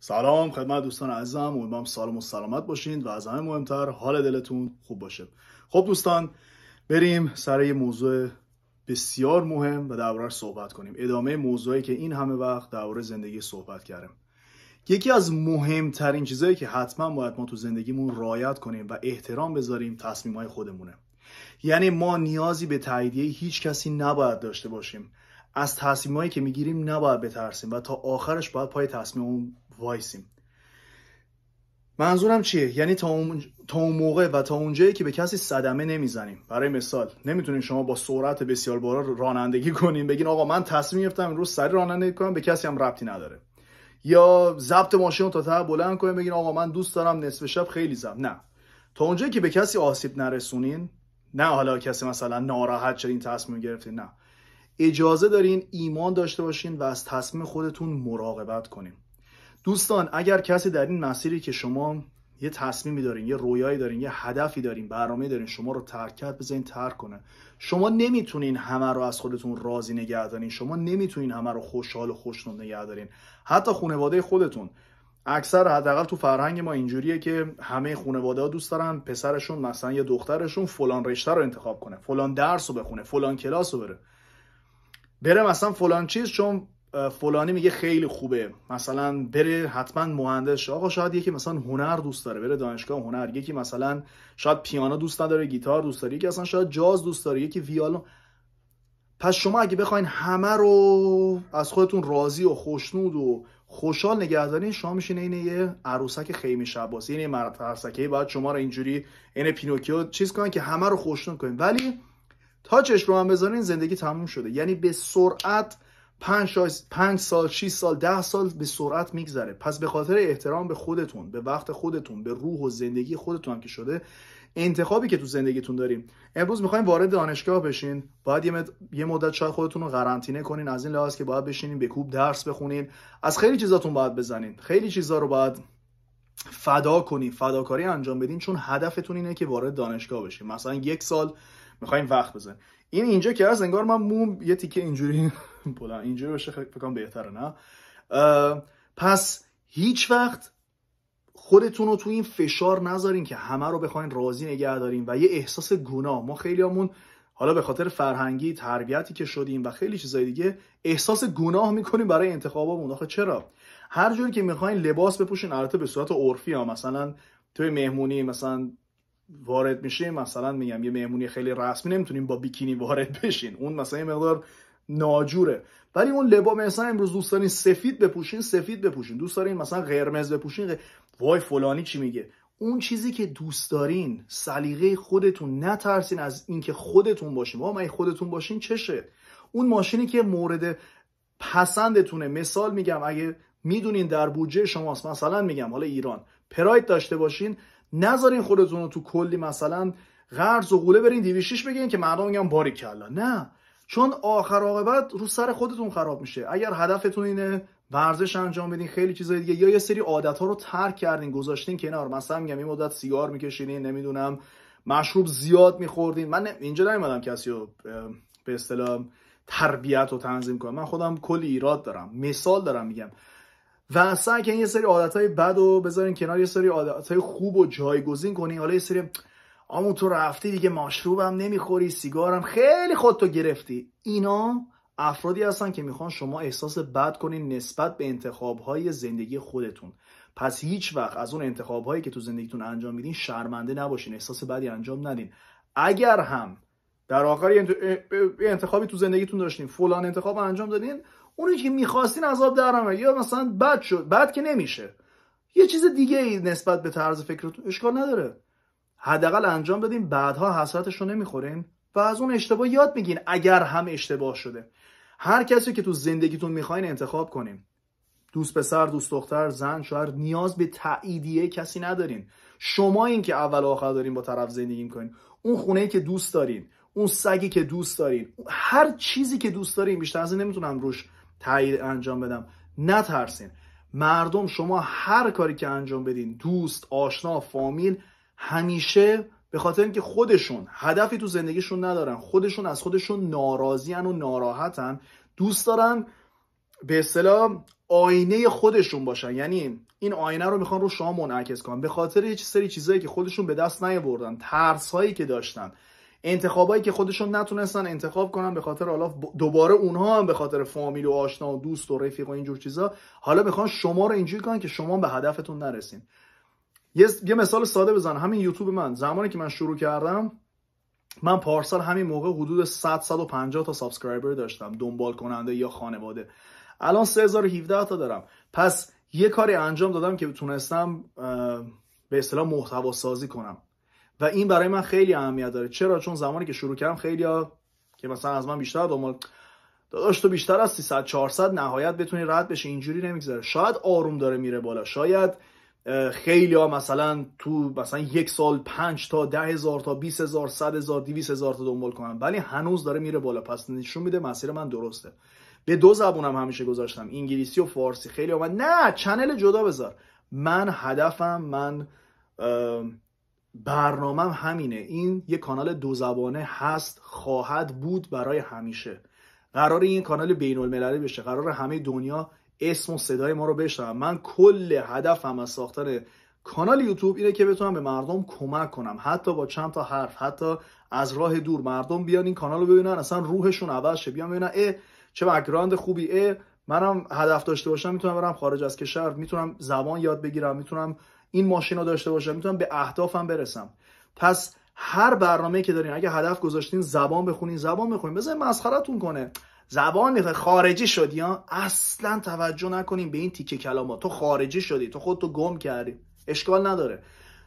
سلام خدمت دوستان عزیزم امیدوارم سالم و سلامت باشین و از همه مهمتر حال دلتون خوب باشه خب دوستان بریم سر یه موضوع بسیار مهم و دربارهش صحبت کنیم ادامه موضوعی که این همه وقت درباره زندگی صحبت کردیم یکی از مهمترین چیزهایی که حتما باید ما تو زندگیمون رایت کنیم و احترام بذاریم تصمیمهای خودمونه یعنی ما نیازی به تاییدیه هیچ کسی نباید داشته باشیم از هایی که میگیریم نباید بترسیم و تا آخرش باید پای تصمیم وایسیم منظورم چیه یعنی تا اون, موقع و تا اونجایی که به کسی صدمه نمیزنیم برای مثال نمیتونین شما با سرعت بسیار بالا رانندگی کنین بگین آقا من تصمیم گرفتم روز سری رانندگی کنم به کسی هم ربطی نداره یا ضبط ماشین تا ته بلند کنیم بگین آقا من دوست دارم نصف شب خیلی زب نه تا اونجایی که به کسی آسیب نرسونین نه حالا کسی مثلا ناراحت شد تصمیم گرفتین نه اجازه دارین ایمان داشته باشین و از تصمیم خودتون مراقبت کنین دوستان اگر کسی در این مسیری که شما یه تصمیمی دارین یه رویایی دارین یه هدفی دارین برنامه دارین شما رو ترکت کرد بزنین ترک کنه شما نمیتونین همه رو از خودتون راضی نگه دارین شما نمیتونین همه رو خوشحال و خوشنود نگه دارین حتی خانواده خودتون اکثر حداقل تو فرهنگ ما اینجوریه که همه خانواده ها دوست دارن پسرشون مثلا یا دخترشون فلان رشته رو انتخاب کنه فلان درس رو بخونه فلان کلاس رو بره بره مثلا فلان چیز چون فلانی میگه خیلی خوبه مثلا بره حتما مهندس آقا شاید یکی مثلا هنر دوست داره بره دانشگاه هنر یکی مثلا شاید پیانو دوست نداره گیتار دوست داره یکی اصلا شاید جاز دوست داره یکی ویالون پس شما اگه بخواین همه رو از خودتون راضی و خوشنود و خوشحال نگه دارین شما میشین اینه یه عروسک خیمه شباسی یعنی مرد باید شما رو اینجوری اینه پینوکیو چیز کنن که همه رو خوشنود کنین ولی چشم رو هم بذارین زندگی تموم شده یعنی به سرعت پنج, پنج سال 6 سال ده سال به سرعت میگذره پس به خاطر احترام به خودتون به وقت خودتون به روح و زندگی خودتون هم که شده انتخابی که تو زندگیتون داریم امروز میخوایم وارد دانشگاه بشین باید یه, یه مدت شاید خودتون رو قرنطینه کنین از این لحاظ که باید بشینین به کوب درس بخونین از خیلی چیزاتون باید بزنین خیلی چیزا رو باید فدا کنین فداکاری انجام بدین چون هدفتون اینه که وارد دانشگاه بشین مثلا یک سال میخوایم وقت بزن این اینجا که از انگار من موم یه تیکه اینجوری اینجوری باشه خیلی کنم بهتره نه پس هیچ وقت خودتون رو تو این فشار نذارین که همه رو بخواین راضی نگه داریم و یه احساس گناه ما خیلیامون حالا به خاطر فرهنگی تربیتی که شدیم و خیلی چیزای دیگه احساس گناه میکنیم برای انتخابمون. آخه چرا هر جوری که میخواین لباس بپوشین البته به صورت عرفی ها مثلا توی مهمونی مثلا وارد میشه مثلا میگم یه مهمونی خیلی رسمی نمیتونیم با بیکینی وارد بشین اون مثلا یه مقدار ناجوره ولی اون لبا مثلا امروز دوست دارین سفید بپوشین سفید بپوشین دوست دارین مثلا قرمز بپوشین وای فلانی چی میگه اون چیزی که دوست دارین سلیقه خودتون نترسین از اینکه خودتون باشین ما خودتون باشین چشه اون ماشینی که مورد پسندتونه مثال میگم اگه میدونین در بودجه شماست مثلا میگم حالا ایران پراید داشته باشین نذارین خودتون رو تو کلی مثلا قرض و قوله برین 206 بگین که مردم میگن باری کلا نه چون آخر عاقبت رو سر خودتون خراب میشه اگر هدفتون اینه ورزش انجام بدین خیلی چیزای دیگه یا یه سری عادت ها رو ترک کردین گذاشتین کنار مثلا میگم این مدت سیگار میکشینین نمیدونم مشروب زیاد میخوردین من اینجا نمیدونم کسی رو به اصطلاح تربیت و تنظیم کنم من خودم کلی ایراد دارم مثال دارم میگم و سعی کنین یه سری عادت های بد و بذارین کنار یه سری عادت های خوب و جایگزین کنین حالا یه سری آمون تو رفتی دیگه مشروبم نمیخوری سیگارم خیلی خودتو گرفتی اینا افرادی هستن که میخوان شما احساس بد کنین نسبت به انتخاب های زندگی خودتون پس هیچ وقت از اون انتخاب هایی که تو زندگیتون انجام میدین شرمنده نباشین احساس بدی انجام ندین اگر هم در آخر یه انتخابی تو زندگیتون داشتین فلان انتخاب انجام دادین اونی که میخواستین عذاب درم یا مثلا بد شد بد که نمیشه یه چیز دیگه ای نسبت به طرز فکرتون اشکال نداره حداقل انجام بدیم بعدها حسرتش رو نمیخورین و از اون اشتباه یاد میگین اگر هم اشتباه شده هر کسی که تو زندگیتون میخواین انتخاب کنیم، دوست پسر دوست دختر زن شوهر نیاز به تعییدیه کسی ندارین شما این که اول و آخر دارین با طرف زندگی میکنین اون خونه که دوست دارین اون سگی که دوست دارین هر چیزی که دوست دارین بیشتر از این نمیتونم روش تایید انجام بدم نترسین مردم شما هر کاری که انجام بدین دوست آشنا فامیل همیشه به خاطر اینکه خودشون هدفی تو زندگیشون ندارن خودشون از خودشون ناراضیان و ناراحتن دوست دارن به اصطلاح آینه خودشون باشن یعنی این آینه رو میخوان رو شما منعکس کنن به خاطر یه سری چیزایی که خودشون به دست نیاوردن ترس که داشتن انتخابایی که خودشون نتونستن انتخاب کنن به خاطر حالا دوباره اونها هم به خاطر فامیل و آشنا و دوست و رفیق و اینجور چیزا حالا میخوان شما رو اینجوری کنن که شما به هدفتون نرسین یه, مثال ساده بزن همین یوتیوب من زمانی که من شروع کردم من پارسال همین موقع حدود 100 150 تا سابسکرایبر داشتم دنبال کننده یا خانواده الان 3017 تا دارم پس یه کاری انجام دادم که تونستم به اصطلاح محتوا سازی کنم و این برای من خیلی اهمیت داره چرا چون زمانی که شروع کردم خیلی ها... که مثلا از من بیشتر دنبال داداش تو بیشتر از 300 400 نهایت بتونی رد بشه اینجوری نمیگذره شاید آروم داره میره بالا شاید خیلی ها مثلا تو مثلا یک سال 5 تا ده هزار تا 20 هزار 100 هزار 200 هزار تا دنبال کنن ولی هنوز داره میره بالا پس نشون میده مسیر من درسته به دو زبونم همیشه گذاشتم انگلیسی و فارسی خیلی اومد نه چنل جدا بذار من هدفم من برنامه همینه این یه کانال دو زبانه هست خواهد بود برای همیشه قرار این کانال بین المللی بشه قرار همه دنیا اسم و صدای ما رو بشنم من کل هدفم از ساختن کانال یوتیوب اینه که بتونم به مردم کمک کنم حتی با چند تا حرف حتی از راه دور مردم بیان این کانال رو ببینن اصلا روحشون عوض شه بیان ببینن اه چه بک‌گراند خوبی اه منم هدف داشته باشم میتونم برم خارج از کشور میتونم زبان یاد بگیرم میتونم این ماشین رو داشته باشم میتونم به اهدافم برسم پس هر برنامه که دارین اگه هدف گذاشتین زبان بخونین زبان بخونین بذارین مسخرتون کنه زبان خارجی شدی ها اصلا توجه نکنین به این تیکه کلامات تو خارجی شدی تو خودتو گم کردی اشکال نداره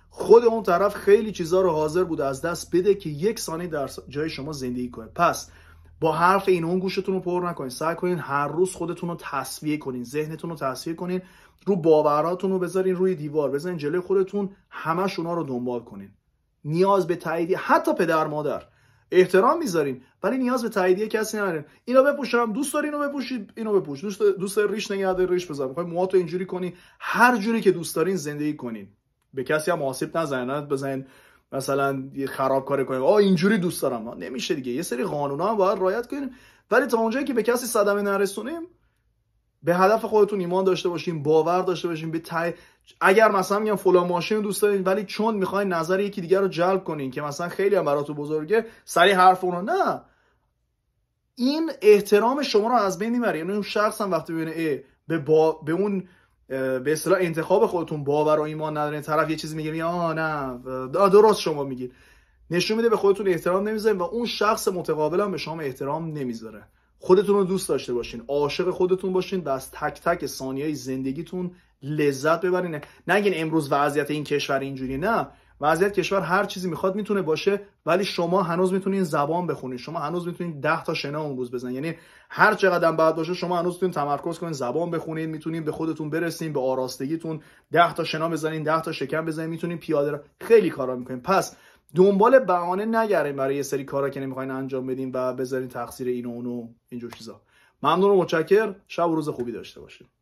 خود اون طرف خیلی چیزها رو حاضر بود از دست بده که یک ثانیه در جای شما زندگی کنه پس با حرف این اون گوشتون رو پر نکنین سعی کنین هر روز خودتون رو تصویه کنین ذهنتون رو تصویه کنین رو باوراتون رو بذارین روی دیوار بزنین جلوی خودتون همه شونا رو دنبال کنین نیاز به تاییدی، حتی پدر مادر احترام میذارین ولی نیاز به تاییدیه کسی ندارین اینو بپوشم دوست داری اینو بپوشید اینو بپوش دوست دوست ریش نگه داری ریش میخوای موهاتو اینجوری کنی هر جوری که دوست دارین زندگی کنین به کسی هم آسیب نزنین بزنین مثلا خرابکاری کنیم آه اینجوری دوست دارم نمیشه دیگه یه سری قانون هم باید رایت کنیم ولی تا اونجایی که به کسی صدمه نرسونیم به هدف خودتون ایمان داشته باشیم باور داشته باشیم به اگر مثلا میگم فلان ماشین دوست دارین ولی چون میخواین نظر یکی دیگر رو جلب کنین که مثلا خیلی هم براتون بزرگه سری حرف اون رو نه این احترام شما رو از بین میبره یعنی اون شخص هم وقتی ببینه به, با... به اون به اصطلاح انتخاب خودتون باور و ایمان ندارین طرف یه چیزی میگه میگه آ نه درست شما میگید نشون میده به خودتون احترام نمیذارین و اون شخص متقابل هم به شما احترام نمیذاره خودتون رو دوست داشته باشین عاشق خودتون باشین و از تک تک ثانیه زندگیتون لذت ببرین نگین امروز وضعیت این کشور اینجوری نه وضعیت کشور هر چیزی میخواد میتونه باشه ولی شما هنوز میتونین زبان بخونید شما هنوز میتونین 10 تا شنا اون روز بزنید یعنی هر چقدر بعد باشه شما هنوز میتونین تمرکز کنین زبان بخونید میتونین به خودتون برسین به آراستگیتون 10 تا شنا بزنین 10 تا شکم بزنین میتونین پیاده را خیلی کارا میکنین پس دنبال بهانه نگردین برای یه سری کارا که نمیخواین انجام بدین و بذارین تقصیر این و این جور چیزا ممنون و متشکرم شب و روز خوبی داشته باشید